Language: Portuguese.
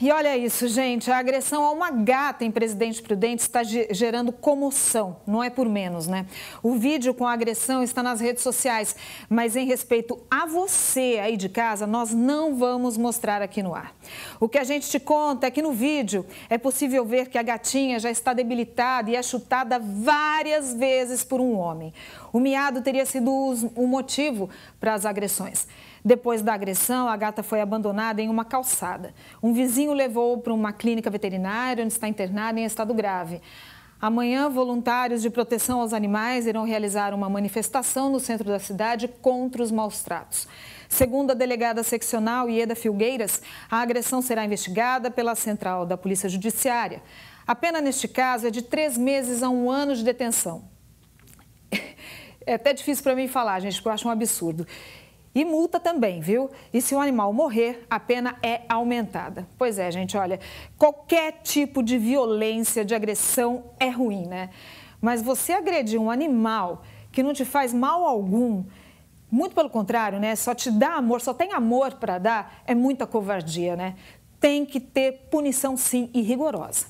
E olha isso, gente, a agressão a uma gata em Presidente Prudente está gerando comoção, não é por menos, né? O vídeo com a agressão está nas redes sociais, mas em respeito a você aí de casa, nós não vamos mostrar aqui no ar. O que a gente te conta é que no vídeo é possível ver que a gatinha já está debilitada e é chutada várias vezes por um homem. O miado teria sido o motivo para as agressões. Depois da agressão, a gata foi abandonada em uma calçada. Um vizinho levou para uma clínica veterinária, onde está internada em estado grave. Amanhã, voluntários de proteção aos animais irão realizar uma manifestação no centro da cidade contra os maus tratos. Segundo a delegada seccional Ieda Filgueiras, a agressão será investigada pela Central da Polícia Judiciária. A pena neste caso é de três meses a um ano de detenção. É até difícil para mim falar, gente, porque eu acho um absurdo. E multa também, viu? E se o animal morrer, a pena é aumentada. Pois é, gente, olha, qualquer tipo de violência, de agressão é ruim, né? Mas você agredir um animal que não te faz mal algum, muito pelo contrário, né? Só te dá amor, só tem amor para dar, é muita covardia, né? Tem que ter punição sim e rigorosa.